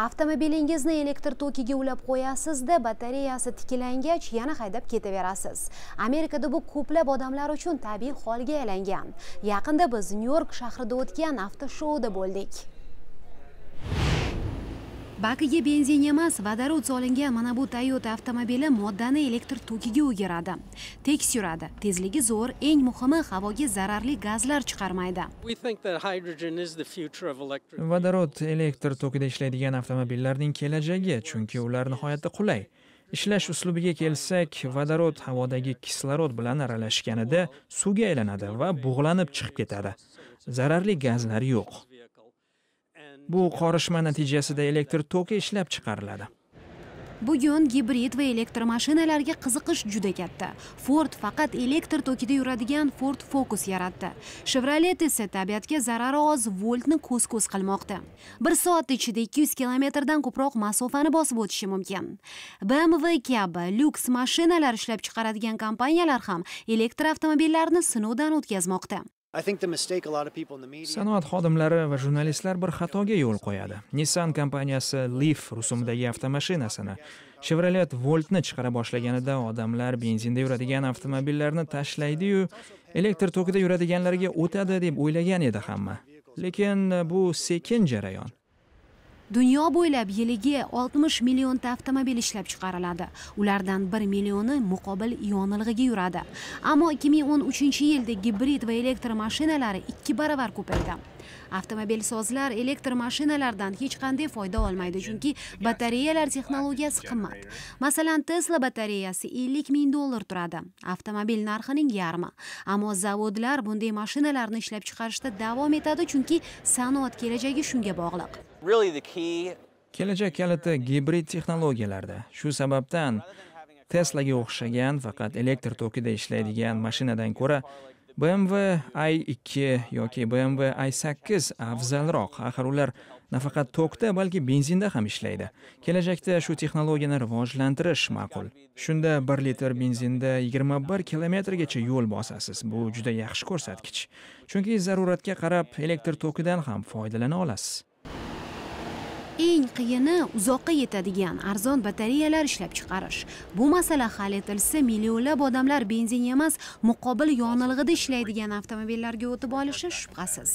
avtomobilingizni elektr tokiga ulab qo'yasizda batareyasi tiklangach yana haydab ketaverasiz amerikada bu ko'plab odamlar uchun tabiiy holga aylangan yaqinda biz nyu york shahrida o'tgan avtoshouda bo'ldik bakiga benzin emas vodorod solingan mana bu toyota avtomobili moddani elektr tokiga o'giradi tek yuradi tezligi zo'r eng muhimi havoga zararli gazlar chiqarmaydi vodorod elektr tokida ishlaydigan avtomobillarning kelajagi chunki ular nihoyatda qulay ishlash uslubiga kelsak vodorod havodagi kislorod bilan aralashganida suvga aylanadi va bug'lanib chiqib ketadi zararli gazlar yo'q Bu qorishma natijasida elektr toki ishlab chiqariladi. Bugun gibrid va mashinalarga qiziqish juda katta. Ford faqat elektr tokida yuradigan Ford Focus yaratdi. Chevrolet esa tabiatga zarari oz voltni ko'z-ko'z qilmoqda. 1 soat ichida 200 kilometrdan ko'proq masofani bosib o'tishi mumkin. BMW kabi lyuks mashinalar ishlab chiqaradigan kompaniyalar ham elektr avtomobillarini sinovdan o'tkazmoqda. sanoat xodimlari va jurnalistlar bir xatoga yo'l qo'yadi nissan kompaniyasi leaf rusumidagi avtomashinasini chevrolet voltni chiqara boshlaganida odamlar benzinda yuradigan avtomobillarni tashlaydiyu elektr tokida yuradiganlarga o'tadi deb o'ylagan edi hamma lekin bu sekin jarayon dunyo bo'ylab yiliga 60 millionta avtomobil ishlab chiqariladi ulardan 1 millioni muqobil yonilg'iga yuradi ammo 2013 yilda gibrid va elektr mashinalari ikki baravar ko'paydi avtomobil sozlar elektr mashinalardan hech qanday foyda olmaydi chunki batareyalar texnologiyasi qimmat masalan tesla batareyasi ellik ming dollar turadi avtomobil narxining yarmi ammo zavodlar bunday mashinalarni ishlab chiqarishda davom etadi chunki sanoat kelajagi shunga bog'liq kelajak kaliti gibrid texnologiyalarda shu sababdan teslaga o'xshagan faqat elektr tokida ishlaydigan mashinadan ko'ra BMW i2 yoki BMW i8 afzalroq. Axir ular nafaqat tokda, balki benzinda ham ishlaydi. Kelajakda shu texnologiyani rivojlantirish ma'qul. Shunda 1 litr benzinda 21 kilometrgacha yo'l bosasiz. Bu juda yaxshi ko'rsatkich. Chunki zaruratga qarab elektr tokidan ham foydalana olasiz. eng qiyini uzoqqa yetadigan arzon batareyalar ishlab chiqarish bu masala hal etilsa millionlab odamlar benzin emas muqobil yonilg'ida ishlaydigan avtomobillarga o'tib olishi shubhasiz